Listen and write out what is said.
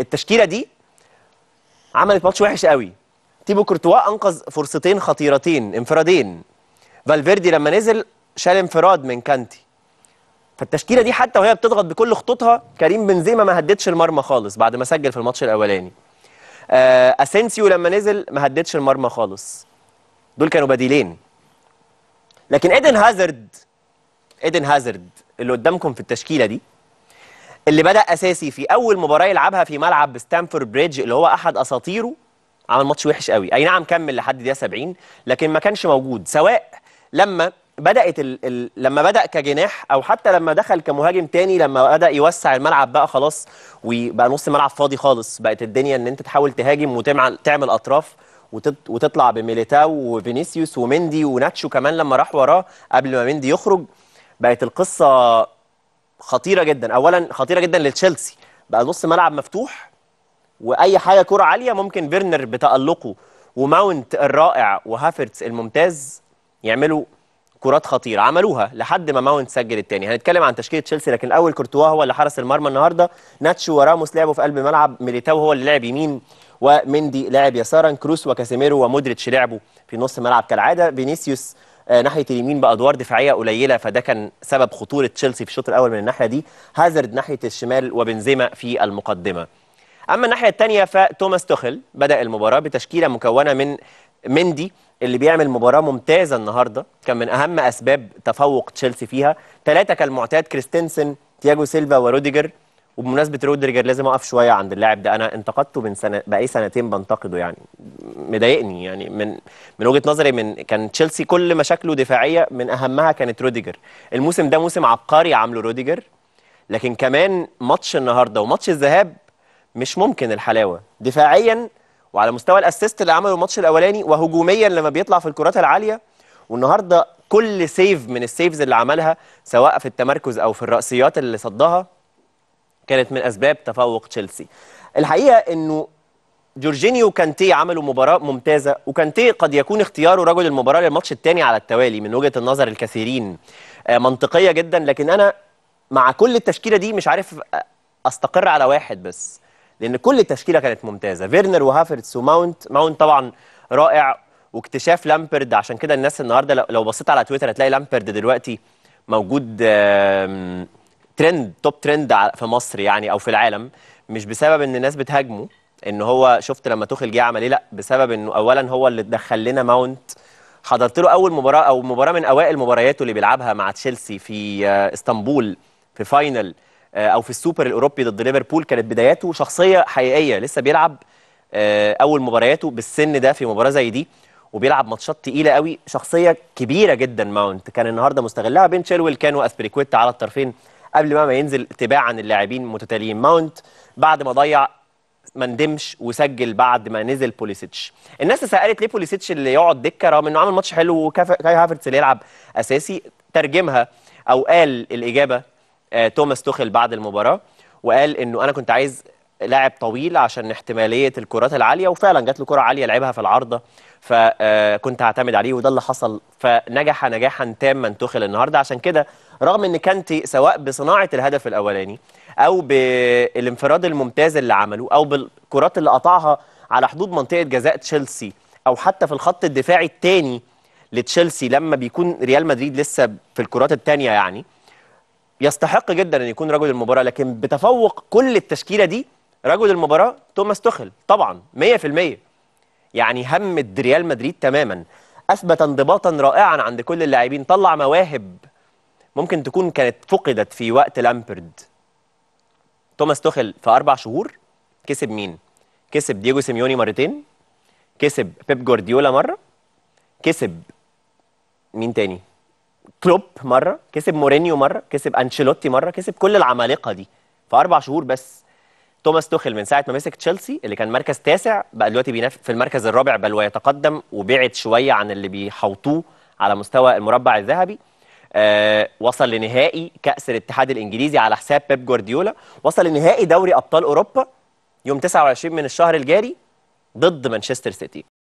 التشكيله دي عملت ماتش وحش قوي تيبو كورتوا انقذ فرصتين خطيرتين انفرادين فالفيردي لما نزل شال انفراد من كانتي فالتشكيله دي حتى وهي بتضغط بكل خطوطها كريم بنزيما ما هددش المرمى خالص بعد ما سجل في الماتش الاولاني آه، اسينسيو لما نزل ما هددش المرمى خالص دول كانوا بديلين لكن ايدن هازارد ايدن هازارد اللي قدامكم في التشكيله دي اللي بدأ أساسي في أول مباراة يلعبها في ملعب ستانفورد بريدج اللي هو أحد أساطيره عمل ماتش وحش قوي أي نعم كمل لحد دقيقة 70 لكن ما كانش موجود سواء لما بدأت الـ الـ لما بدأ كجناح أو حتى لما دخل كمهاجم تاني لما بدأ يوسع الملعب بقى خلاص وبقى نص ملعب فاضي خالص بقت الدنيا إن أنت تحاول تهاجم وتعمل تعمل أطراف وتطلع بميليتاو وفينيسيوس ومندي وناتشو كمان لما راح وراه قبل ما مندي يخرج بقت القصه خطيره جدا اولا خطيره جدا لتشيلسي بقى نص ملعب مفتوح واي حاجه كره عاليه ممكن فيرنر بتالقه وماونت الرائع وهافرتس الممتاز يعملوا كرات خطيره عملوها لحد ما ماونت سجل الثاني هنتكلم عن تشكيله تشيلسي لكن الاول كورتوا هو اللي حرس المرمى النهارده ناتشو وراموس لعبوا في قلب الملعب ميليتاو هو اللي لعب يمين ومندي لعب يسارا كروس وكاسيميرو ومودريتش لعبوا في نص ملعب كالعاده فينيسيوس آه، ناحيه اليمين بادوار دفاعيه قليله فده كان سبب خطوره تشيلسي في الشوط الاول من الناحيه دي هازارد ناحيه الشمال وبنزيما في المقدمه اما الناحيه الثانيه فتوماس توخل بدا المباراه بتشكيله مكونه من مندي اللي بيعمل مباراه ممتازه النهارده كان من اهم اسباب تفوق تشيلسي فيها ثلاثه كالمعتاد كريستنسن تياجو سيلفا وروديجر وبمناسبه رودريجر لازم اقف شويه عند اللاعب ده انا انتقدته من سنه بقى سنتين بنتقده يعني مضايقني يعني من من وجهه نظري من كان تشيلسي كل مشاكله دفاعيه من اهمها كانت روديجر الموسم ده موسم عبقري عامله روديجر لكن كمان ماتش النهارده وماتش الذهاب مش ممكن الحلاوه دفاعيا وعلى مستوى الاسيست اللي عمله الماتش الاولاني وهجوميا لما بيطلع في الكرات العاليه والنهارده كل سيف من السيفز اللي عملها سواء في التمركز او في الراسيات اللي صدها كانت من اسباب تفوق تشيلسي الحقيقه انه جورجينيو كانتي عملوا مباراه ممتازه وكانتي قد يكون اختياره رجل المباراه للماتش الثاني على التوالي من وجهه النظر الكثيرين آه، منطقيه جدا لكن انا مع كل التشكيله دي مش عارف آه، استقر على واحد بس لان كل التشكيله كانت ممتازه فيرنر وهافرتس وماونت ماونت طبعا رائع واكتشاف لامبرد عشان كده الناس النهارده لو بصيت على تويتر هتلاقي لامبرد دلوقتي موجود ترند توب ترند في مصر يعني او في العالم مش بسبب ان الناس بتهاجمه ان هو شفت لما توخل جه عمل ايه لا بسبب انه اولا هو اللي دخل لنا ماونت حضرت له اول مباراه او مباراه من اوائل مبارياته اللي بيلعبها مع تشيلسي في آه، اسطنبول في فاينل آه، او في السوبر الاوروبي ضد ليفربول كانت بداياته شخصيه حقيقيه لسه بيلعب آه، اول مبارياته بالسن ده في مباراه زي دي وبيلعب ماتشات تقيله قوي شخصيه كبيره جدا ماونت كان النهارده مستغلها بين تشيلويل كان واسبريكويت على الطرفين قبل ما, ما ينزل تباعا اللاعبين متتاليين ماونت بعد ما ضيع ما ندمش وسجل بعد ما نزل بوليسيتش الناس سالت ليه بوليسيتش اللي يقعد دكه رغم انه عمل ماتش حلو وكاي هافرتس اللي يلعب اساسي ترجمها او قال الاجابه آه توماس توخل بعد المباراه وقال انه انا كنت عايز لاعب طويل عشان احتماليه الكرات العاليه وفعلا جات له كره عاليه لعبها في العارضه فكنت آه، هعتمد عليه وده اللي حصل فنجح نجاحا تاما توخل النهارده عشان كده رغم ان كانتي سواء بصناعه الهدف الاولاني او بالانفراد الممتاز اللي عمله او بالكرات اللي قطعها على حدود منطقه جزاء تشيلسي او حتى في الخط الدفاعي الثاني لتشيلسي لما بيكون ريال مدريد لسه في الكرات الثانيه يعني يستحق جدا ان يكون رجل المباراه لكن بتفوق كل التشكيله دي رجل المباراه توماس توخل طبعا 100% يعني همد ريال مدريد تماما اثبت انضباطا رائعا عند كل اللاعبين طلع مواهب ممكن تكون كانت فقدت في وقت لامبرد توماس توخل في اربع شهور كسب مين؟ كسب دييجو سيميوني مرتين كسب بيب جوارديولا مره كسب مين تاني؟ كلوب مره كسب مورينيو مره كسب انشيلوتي مره كسب كل العمالقه دي في اربع شهور بس توماس توخل من ساعه ما مسك تشيلسي اللي كان مركز تاسع بقى دلوقتي بينافس في المركز الرابع بل ويتقدم وبعد شويه عن اللي بيحوطوه على مستوى المربع الذهبي آه، وصل لنهائي كاس الاتحاد الانجليزي على حساب بيب جوارديولا وصل لنهائي دوري ابطال اوروبا يوم 29 من الشهر الجاري ضد مانشستر سيتي